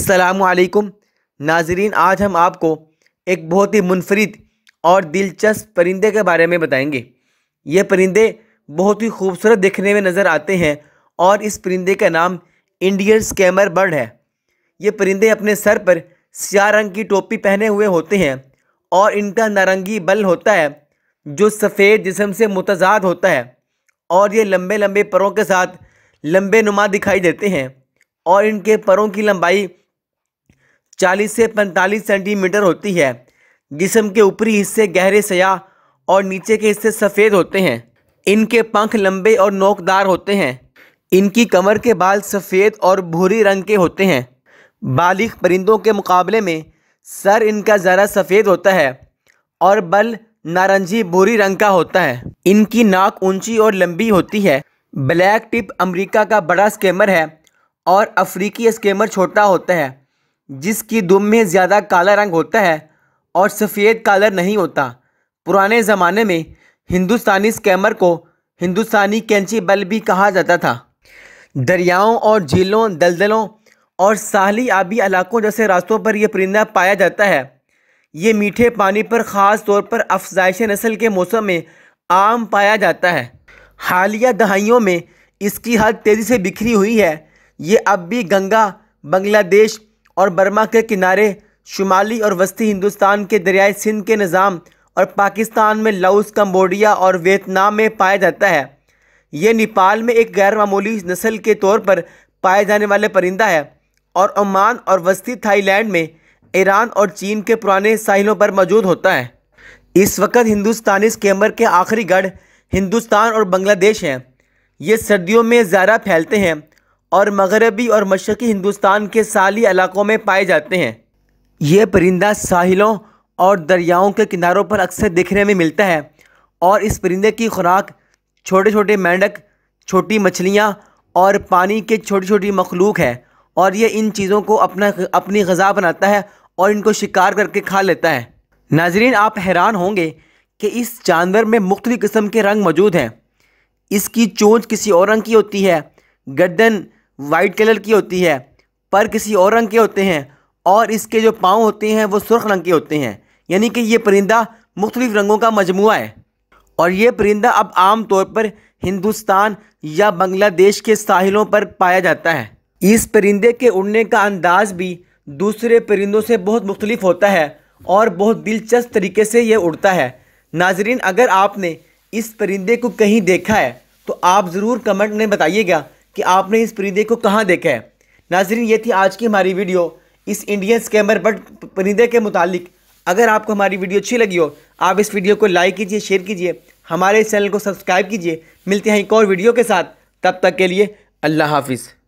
असलकुम नाजरीन आज हम आपको एक बहुत ही मुनफरद और दिलचस्प परिंदे के बारे में बताएंगे ये परिंदे बहुत ही खूबसूरत दिखने में नज़र आते हैं और इस परिंदे का नाम इंडियन स्कैमर बर्ड है ये परिंदे अपने सर पर स्या रंग की टोपी पहने हुए होते हैं और इनका नारंगी बल होता है जो सफ़ेद जिसम से मुतजाद होता है और ये लंबे लंबे परों के साथ लंबे नुमा दिखाई देते हैं और इनके परों की लंबाई 40 से 45 सेंटीमीटर होती है जिसम के ऊपरी हिस्से गहरे सयाह और नीचे के हिस्से सफ़ेद होते हैं इनके पंख लंबे और नोकदार होते हैं इनकी कमर के बाल सफ़ेद और भूरी रंग के होते हैं बालिग परिंदों के मुकाबले में सर इनका ज़रा सफ़ेद होता है और बल नारंगी भूरी रंग का होता है इनकी नाक ऊंची और लंबी होती है ब्लैक टिप अमेरिका का बड़ा स्केमर है और अफ्रीकी स्केमर छोटा होता है जिसकी दुम में ज़्यादा काला रंग होता है और सफ़ेद कालर नहीं होता पुराने ज़माने में हिंदुस्तानी स्कैमर को हिंदुस्तानी कैंची बल भी कहा जाता था दरियाओं और झीलों दलदलों और साहली आबी इलाकों जैसे रास्तों पर यह परिंदा पाया जाता है ये मीठे पानी पर ख़ास तौर पर अफजाइश नस्ल के मौसम में आम पाया जाता है हालिया दहाइयों में इसकी हद तेज़ी से बिखरी हुई है ये अब भी गंगा बांग्लादेश और बर्मा के किनारे शुमाली और वस्ती हिंदुस्तान के दरियाए सिंध के निज़ाम और पाकिस्तान में लाउस कम्बोडिया और वियतनाम में पाया जाता है ये नेपाल में एक गैर मामूली नस्ल के तौर पर पाए जाने वाले परिंदा है और ओमान और वस्ती थाईलैंड में ईरान और चीन के पुराने साहिलों पर मौजूद होता है इस वक्त हिंदुस्तानी स्कैम्बर के आखिरी गढ़ हिंदुस्तान और बांग्लादेश हैं ये सर्दियों में ज़्यादा फैलते हैं और मगरबी और मशरक़ी हिंदुस्तान के साली इलाक़ों में पाए जाते हैं ये परिंदा साहिलों और दरियाओं के किनारों पर अक्सर देखने में मिलता है और इस परिंदे की खुराक छोटे छोटे मेंढक छोटी मछलियाँ और पानी के छोटी छोटी मखलूक है और ये इन चीज़ों को अपना अपनी गज़ा बनाता है और इनको शिकार करके खा लेता है नाजरीन आप हैरान होंगे कि इस जानवर में मुख्तलि किस्म के रंग मौजूद हैं इसकी चोंच किसी और रंग की होती है गर्दन वाइट कलर की होती है पर किसी और रंग के होते हैं और इसके जो पाँव होते हैं वो सुर्ख रंग के होते हैं यानी कि ये परिंदा मुख्तलिफ़ रंगों का मजमू है और ये परिंदा अब आम तौर पर हिंदुस्तान या बांग्लादेश के साहिलों पर पाया जाता है इस परिंदे के उड़ने का अंदाज भी दूसरे परिंदों से बहुत मुख्तलिफ होता है और बहुत दिलचस्प तरीके से यह उड़ता है नाजरीन अगर आपने इस परिंदे को कहीं देखा है तो आप ज़रूर कमेंट में बताइएगा कि आपने इस परिंदे को कहाँ देखा है नाजरीन ये थी आज की हमारी वीडियो इस इंडियन स्कैमर बर्ड परिंदे के मुतालिक अगर आपको हमारी वीडियो अच्छी लगी हो आप इस वीडियो को लाइक कीजिए शेयर कीजिए हमारे इस चैनल को सब्सक्राइब कीजिए मिलते हैं एक और वीडियो के साथ तब तक के लिए अल्लाह हाफिज़